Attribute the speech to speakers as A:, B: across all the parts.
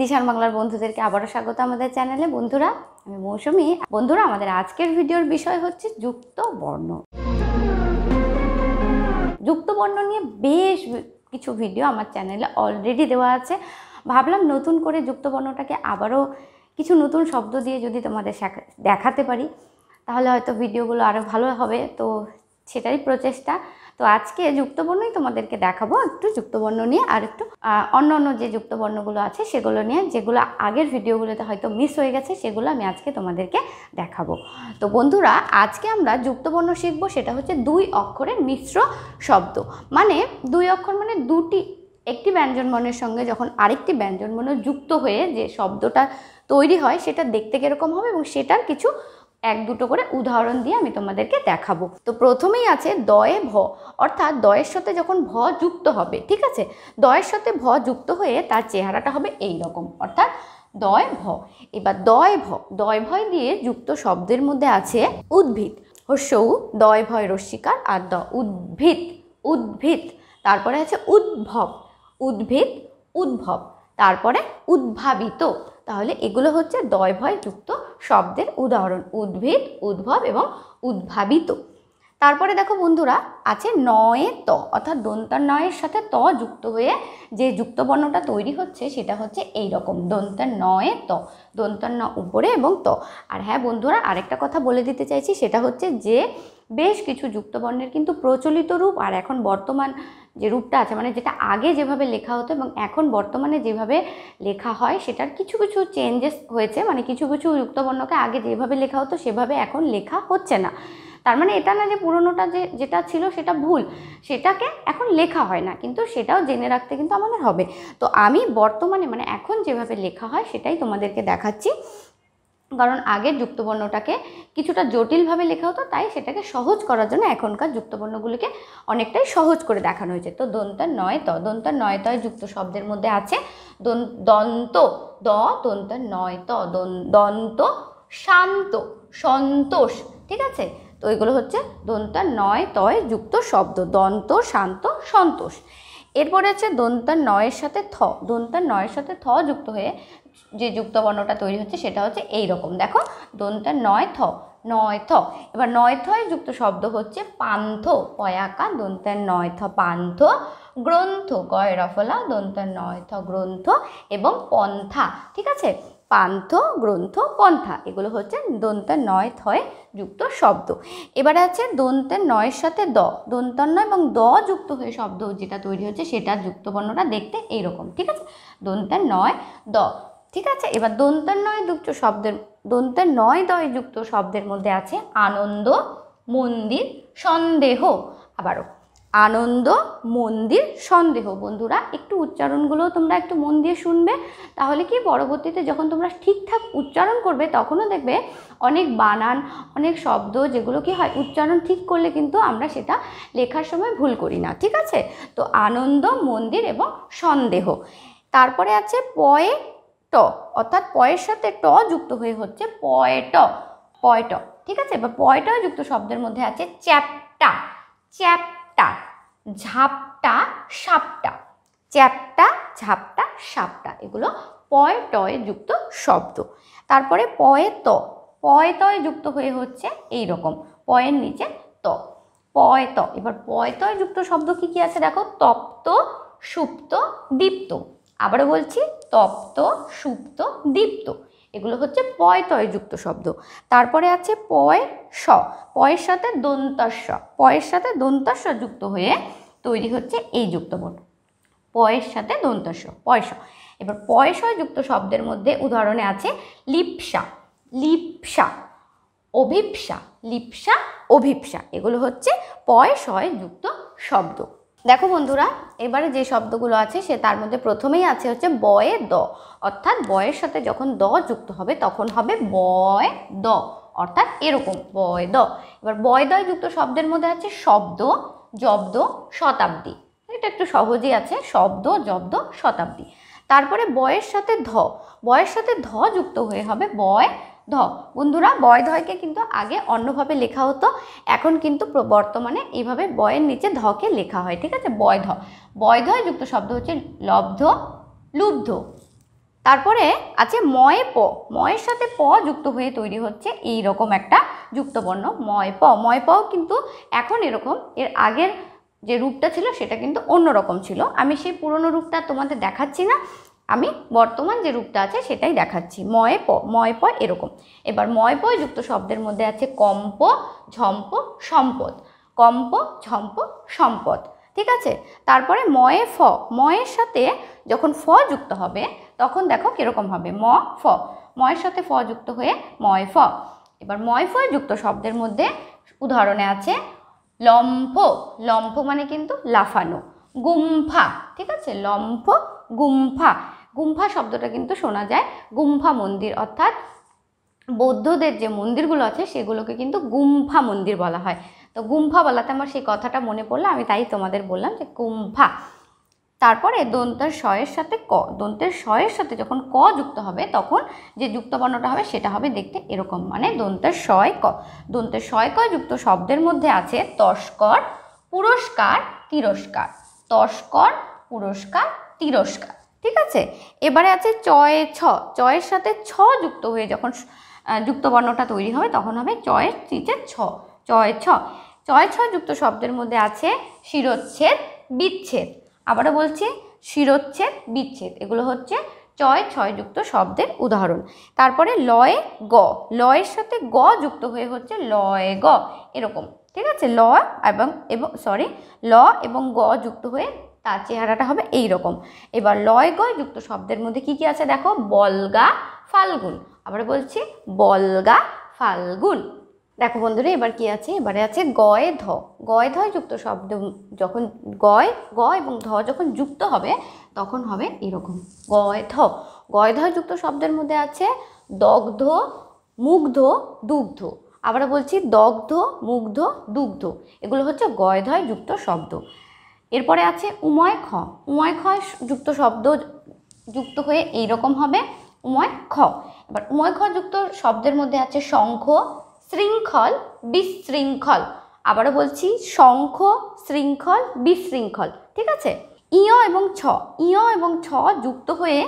A: দিশান বাংলার বন্ধুদেরকে আবারও স্বাগত আমাদের চ্যানেলে বন্ধুরা আমি মৌসুমি বন্ধুরা আমাদের আজকের ভিডিওর বিষয় হচ্ছে যুক্ত বর্ণ যুক্ত বর্ণ নিয়ে বেশ কিছু ভিডিও আমার চ্যানেলে অলরেডি দেওয়া আছে ভাবলাম নতুন করে যুক্ত বর্ণটাকে আবারও কিছু নতুন শব্দ দিয়ে যদি তোমাদের দেখাতে পারি তাহলে হয়তো ভিডিওগুলো আরও ভালো হবে তো সেটাই প্রচেষ্টা তো আজকে যুক্তবর্ণই তোমাদেরকে দেখাবো একটু যুক্তবর্ণ নিয়ে আর একটু অন্য অন্য যে যুক্তবর্ণগুলো আছে সেগুলো নিয়ে যেগুলো আগের ভিডিওগুলোতে হয়তো মিস হয়ে গেছে সেগুলো আমি আজকে তোমাদেরকে দেখাবো তো বন্ধুরা আজকে আমরা যুক্তবর্ণ শিখবো সেটা হচ্ছে দুই অক্ষরের মিশ্র শব্দ মানে দুই অক্ষর মানে দুটি একটি ব্যঞ্জনবর্ণের সঙ্গে যখন আরেকটি ব্যঞ্জনবর্ণ যুক্ত হয়ে যে শব্দটা তৈরি হয় সেটা দেখতে কীরকম হবে এবং সেটার কিছু এক দুটো করে উদাহরণ দিয়ে আমি তোমাদেরকে দেখাবো তো প্রথমেই আছে দয়ে ভ অর্থাৎ দয়ের সাথে যখন ভ যুক্ত হবে ঠিক আছে দয়ের সাথে ভ যুক্ত হয়ে তার চেহারাটা হবে এই রকম অর্থাৎ দয় ভ এবার দয় ভ দয় ভয় দিয়ে যুক্ত শব্দের মধ্যে আছে উদ্ভিদ হস্যৌ দয় ভয় রশ্মিকার আর দ উদ্ভিদ উদ্ভিদ তারপরে আছে উদ্ভব উদ্ভিদ উদ্ভব তারপরে উদ্ভাবিত তাহলে এগুলো হচ্ছে দয় যুক্ত শব্দের উদাহরণ উদ্ভিদ উদ্ভব এবং উদ্ভাবিত তারপরে দেখো বন্ধুরা আছে নয়ে ত অর্থাৎ দন্তা নয়ের সাথে ত যুক্ত হয়ে যে যুক্ত বর্ণটা তৈরি হচ্ছে সেটা হচ্ছে এই রকম দন্তা নয়ে ত দন্তার ন উপরে এবং ত আর হ্যাঁ বন্ধুরা আরেকটা কথা বলে দিতে চাইছি সেটা হচ্ছে যে বেশ কিছু যুক্তবর্ণের কিন্তু প্রচলিত রূপ আর এখন বর্তমান যে রূপটা আছে মানে যেটা আগে যেভাবে লেখা হতো এবং এখন বর্তমানে যেভাবে লেখা হয় সেটার কিছু কিছু চেঞ্জেস হয়েছে মানে কিছু কিছু যুক্তবর্ণকে আগে যেভাবে লেখা হতো সেভাবে এখন লেখা হচ্ছে না তার মানে এটা না যে পুরনোটা যে যেটা ছিল সেটা ভুল সেটাকে এখন লেখা হয় না কিন্তু সেটাও জেনে রাখতে কিন্তু আমাদের হবে তো আমি বর্তমানে মানে এখন যেভাবে লেখা হয় সেটাই তোমাদেরকে দেখাচ্ছি কারণ আগের যুক্তবর্ণটাকে কিছুটা জটিলভাবে লেখা হতো তাই সেটাকে সহজ করার জন্য এখনকার যুক্তবর্ণগুলিকে অনেকটাই সহজ করে দেখানো হয়েছে তো দন্তার নয় ত দন্তার নয় তয় যুক্ত শব্দের মধ্যে আছে দন্ত দ দন্তার নয় ত দন্ত শান্ত সন্তোষ ঠিক আছে তো এগুলো হচ্ছে দন্তা নয় তয় যুক্ত শব্দ দন্ত শান্ত সন্তোষ এরপরে হচ্ছে দন্তার নয়ের সাথে থ দন্তার নয়ের সাথে থ যুক্ত হয়ে যে যুক্ত বর্ণটা তৈরি হচ্ছে সেটা হচ্ছে এই রকম দেখো দন্তার নয় থ নয় থ এবার নয় থয় যুক্ত শব্দ হচ্ছে পান্থ পয়াকা দন্তার নয় থ পান্থ গ্রন্থ গয় রফলা দন্তার নয় থ গ্রন্থ এবং পন্থা ঠিক আছে পান্থ গ্রন্থ পন্থা এগুলো হচ্ছে দন্তার নয় থয় যুক্ত শব্দ এবারে আছে দন্তের নয়ের সাথে দ নয় এবং দ যুক্ত হয়ে শব্দ যেটা তৈরি হচ্ছে সেটা যুক্ত বর্ণটা দেখতে এইরকম ঠিক আছে দন্তের নয় দ ঠিক আছে এবার দন্তের নয় যুক্ত শব্দের দন্তের নয় দয় যুক্ত শব্দের মধ্যে আছে আনন্দ মন্দির সন্দেহ আবারও আনন্দ মন্দির সন্দেহ বন্ধুরা একটু উচ্চারণগুলো তোমরা একটু মন দিয়ে শুনবে তাহলে কি পরবর্তীতে যখন তোমরা ঠিকঠাক উচ্চারণ করবে তখনও দেখবে অনেক বানান অনেক শব্দ যেগুলো কি হয় উচ্চারণ ঠিক করলে কিন্তু আমরা সেটা লেখার সময় ভুল করি না ঠিক আছে তো আনন্দ মন্দির এবং সন্দেহ তারপরে আছে পয়ে ট অর্থাৎ পয়ের সাথে ট যুক্ত হয়ে হচ্ছে পয়েট পয়ট ঠিক আছে বা পয়টা যুক্ত শব্দের মধ্যে আছে চ্যাপটা চ্যাপ চ্যাপটা ঝাপটা সাপটা চ্যাপটা ঝাপটা সাপটা এগুলো পয় টয় যুক্ত শব্দ তারপরে পয়ে ত পয় তয় যুক্ত হয়ে হচ্ছে এই রকম পয়ের নিচে ত পয় ত এবার পয় তয় যুক্ত শব্দ কি কি আছে দেখো তপ্ত সুপ্ত দীপ্ত আবারও বলছি তপ্ত সুপ্ত দীপ্ত এগুলো হচ্ছে পয় তয় যুক্ত শব্দ তারপরে আছে পয় স পয়ের সাথে দন্তস্ব পয়ের সাথে দন্তস্ব যুক্ত হয়ে তৈরি হচ্ছে এই যুক্তবর্ণ পয়ের সাথে দন্তস্ব পয়স এবার পয়সয় যুক্ত শব্দের মধ্যে উদাহরণে আছে লিপসা লিপসা অভিপসা লিপসা অভিপসা এগুলো হচ্ছে পয়সয় যুক্ত শব্দ দেখো বন্ধুরা এবারে যে শব্দগুলো আছে সে তার মধ্যে প্রথমেই আছে হচ্ছে বয়ে দ অর্থাৎ বয়ের সাথে যখন দ যুক্ত হবে তখন হবে বয় দ অর্থাৎ এরকম বয় দ এবার বয় দয় যুক্ত শব্দের মধ্যে আছে শব্দ জব্দ শতাব্দী এটা একটু সহজেই আছে শব্দ জব্দ শতাব্দী তারপরে বয়ের সাথে ধ বয়ের সাথে ধ যুক্ত হয়ে হবে বয় ধ বন্ধুরা বয় ধয়কে কিন্তু আগে অন্যভাবে লেখা হতো এখন কিন্তু বর্তমানে এইভাবে বয়ের নিচে ধকে লেখা হয় ঠিক আছে বয় ধ বয় ধয় যুক্ত শব্দ হচ্ছে লব্ধ লুব্ধ তারপরে আছে ময়ে প ময়ের সাথে প যুক্ত হয়ে তৈরি হচ্ছে এই রকম একটা যুক্তবর্ণ ময় প ময় পও কিন্তু এখন এরকম এর আগের যে রূপটা ছিল সেটা কিন্তু অন্য রকম ছিল আমি সেই পুরনো রূপটা তোমাদের দেখাচ্ছি না আমি বর্তমান যে রূপটা আছে সেটাই দেখাচ্ছি ময় প ময় প এরকম এবার ময় পয় যুক্ত শব্দের মধ্যে আছে কম্প ঝম্প সম্পদ কম্প ঝম্প সম্পদ ঠিক আছে তারপরে ময়ে ফ ময়ের সাথে যখন ফ যুক্ত হবে তখন দেখো কীরকম হবে ম ফ ময়ের সাথে ফ যুক্ত হয়ে ময় ফ এবার ময় ফ যুক্ত শব্দের মধ্যে উদাহরণে আছে লম্ফ লম্ফ মানে কিন্তু লাফানো গুম্ফা ঠিক আছে লম্ফ গুম্ফা গুম্ফা শব্দটা কিন্তু শোনা যায় গুম্ফা মন্দির অর্থাৎ বৌদ্ধদের যে মন্দিরগুলো আছে সেগুলোকে কিন্তু গুম্ফা মন্দির বলা হয় তো গুম্ফা বলাতে আমার সেই কথাটা মনে পড়লো আমি তাই তোমাদের বললাম যে গুম্ফা তারপরে দন্তের শয়ের সাথে ক দন্তের শয়ের সাথে যখন ক যুক্ত হবে তখন যে যুক্ত বর্ণটা হবে সেটা হবে দেখতে এরকম মানে দন্তের শয় ক দন্তের শয় ক যুক্ত শব্দের মধ্যে আছে তস্কর পুরস্কার তিরস্কার তস্কর পুরস্কার তিরস্কার ঠিক আছে এবারে আছে চয়ে ছ চয়ের সাথে ছ যুক্ত হয়ে যখন যুক্ত বর্ণটা তৈরি হবে তখন হবে চয়ের চিচে ছ চয় ছ চয় ছ যুক্ত শব্দের মধ্যে আছে শিরোচ্ছেদ বিচ্ছেদ আবারও বলছি শিরোচ্ছেদ বিচ্ছেদ এগুলো হচ্ছে চয় ছয় যুক্ত শব্দের উদাহরণ তারপরে লয়ে গ লয়ের সাথে গ যুক্ত হয়ে হচ্ছে লয়ে গ এরকম ঠিক আছে ল এবং এবং সরি ল এবং গ যুক্ত হয়ে তার চেহারাটা হবে এই রকম এবার লয় গয় যুক্ত শব্দের মধ্যে কি কি আছে দেখো বলগা ফাল্গুন আবার বলছি বলগা ফাল্গুন দেখো বন্ধুরা এবার কি আছে এবারে আছে গয় ধ গয় ধ যুক্ত শব্দ যখন গয় গ এবং ধ যখন যুক্ত হবে তখন হবে এরকম গয় ধ গয় ধয় যুক্ত শব্দের মধ্যে আছে দগ্ধ মুগ্ধ দুগ্ধ আবার বলছি দগ্ধ মুগ্ধ দুগ্ধ এগুলো হচ্ছে গয়ধয় যুক্ত শব্দ এরপরে আছে উময় খ উময় খ যুক্ত শব্দ যুক্ত হয়ে এই রকম হবে উময় খ এবার উময় খ যুক্ত শব্দের মধ্যে আছে শঙ্খ শৃঙ্খল বিশৃঙ্খল আবারও বলছি শঙ্খ শৃঙ্খল বিশৃঙ্খল ঠিক আছে ইয় এবং ছ ইয় এবং ছ যুক্ত হয়ে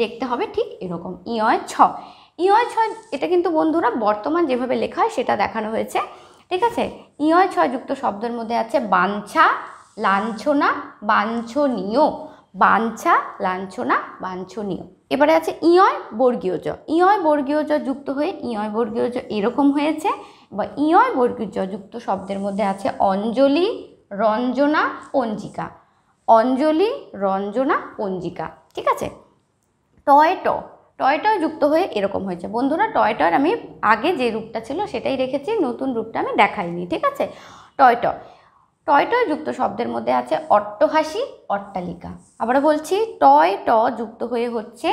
A: দেখতে হবে ঠিক এরকম ইয় ছ ইয় ছয় এটা কিন্তু বন্ধুরা বর্তমান যেভাবে লেখা হয় সেটা দেখানো হয়েছে ঠিক আছে ইয় ছয় যুক্ত শব্দের মধ্যে আছে বাঞ্ছা লাঞ্ছনা বাঞ্ছনীয় বাঞ্ছা লাঞ্ছনা বাঞ্ছনীয় এবারে আছে ইয়য় বর্গীয় জ ইয়য় বর্গীয় জ যুক্ত হয়ে ইয়য় বর্গীয় জ এরকম হয়েছে বা ইয়য় বর্গীয় জ যুক্ত শব্দের মধ্যে আছে অঞ্জলি রঞ্জনা পঞ্জিকা অঞ্জলি রঞ্জনা পঞ্জিকা ঠিক আছে টয় ট টয়টয় যুক্ত হয়ে এরকম হয়েছে বন্ধুরা টয়টয়ের আমি আগে যে রূপটা ছিল সেটাই রেখেছি নতুন রূপটা আমি দেখাইনি ঠিক আছে টয়ট টয় টয় যুক্ত শব্দের মধ্যে আছে অট্টহাসি অট্টালিকা আবার বলছি টয় ট যুক্ত হয়ে হচ্ছে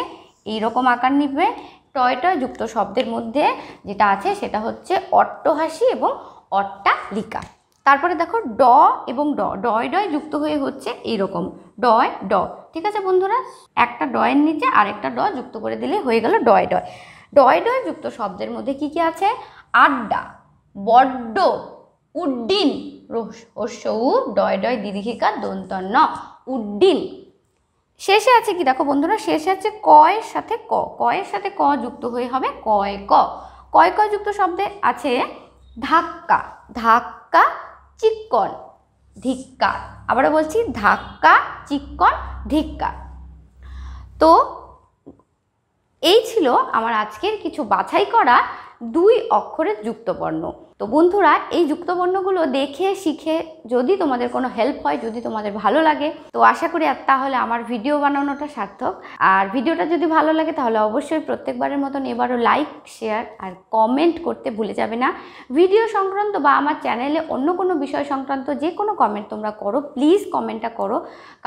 A: এই রকম আকার নিবে টয় টয় যুক্ত শব্দের মধ্যে যেটা আছে সেটা হচ্ছে অট্টহাসি এবং অট্টালিকা তারপরে দেখো ড এবং ড ডয় ডয় যুক্ত হয়ে হচ্ছে এইরকম ডয় ড ঠিক আছে বন্ধুরা একটা ডয়ের নিচে আরেকটা ড যুক্ত করে দিলে হয়ে গেল ডয় ডয় ডয় ডয় যুক্ত শব্দের মধ্যে কি কি আছে আড্ডা বড্ড উড্ডিন হর্ষৌ ডয় ডয় দন্ত ন উড্ডিন শেষে আছে কি দেখো বন্ধুরা শেষে আছে কয়ের সাথে ক কয়ের সাথে ক যুক্ত হয়ে হবে কয় ক কয় ক যুক্ত শব্দে আছে ধাক্কা ধাক্কা চিক্কন ধিক্কা আবারও বলছি ধাক্কা চিক্কন ধিক্কা তো এই ছিল আমার আজকের কিছু বাছাই করা দুই অক্ষরের বর্ণ তো বন্ধুরা এই যুক্তবর্ণগুলো দেখে শিখে যদি তোমাদের কোনো হেল্প হয় যদি তোমাদের ভালো লাগে তো আশা করি আর তাহলে আমার ভিডিও বানানোটা সার্থক আর ভিডিওটা যদি ভালো লাগে তাহলে অবশ্যই প্রত্যেকবারের মতন এবারও লাইক শেয়ার আর কমেন্ট করতে ভুলে যাবে না ভিডিও সংক্রান্ত বা আমার চ্যানেলে অন্য কোনো বিষয় সংক্রান্ত যে কোনো কমেন্ট তোমরা করো প্লিজ কমেন্টটা করো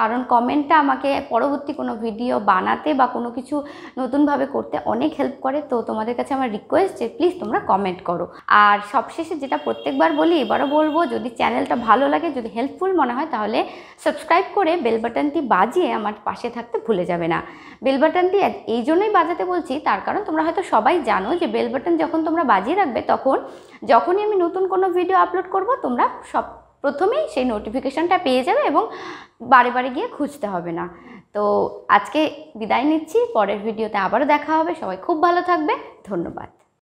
A: কারণ কমেন্টটা আমাকে পরবর্তী কোনো ভিডিও বানাতে বা কোনো কিছু নতুনভাবে করতে অনেক হেল্প করে তো তোমাদের কাছে আমার রিকোয়েস্ট যে প্লিজ তোমরা কমেন্ট করো আর সবশেষ সবশেষে যেটা প্রত্যেকবার বলি এবারও বলবো যদি চ্যানেলটা ভালো লাগে যদি হেল্পফুল মনে হয় তাহলে সাবস্ক্রাইব করে বেল বাটনটি বাজিয়ে আমার পাশে থাকতে ভুলে যাবে না বেল বাটনটি এই জন্যই বাজাতে বলছি তার কারণ তোমরা হয়তো সবাই জানো যে বেল বাটন যখন তোমরা বাজিয়ে রাখবে তখন যখনই আমি নতুন কোনো ভিডিও আপলোড করব তোমরা সব প্রথমেই সেই নোটিফিকেশানটা পেয়ে যাবে এবং বারে বারে গিয়ে খুঁজতে হবে না তো আজকে বিদায় নিচ্ছি পরের ভিডিওতে আবারও দেখা হবে সবাই খুব ভালো থাকবে ধন্যবাদ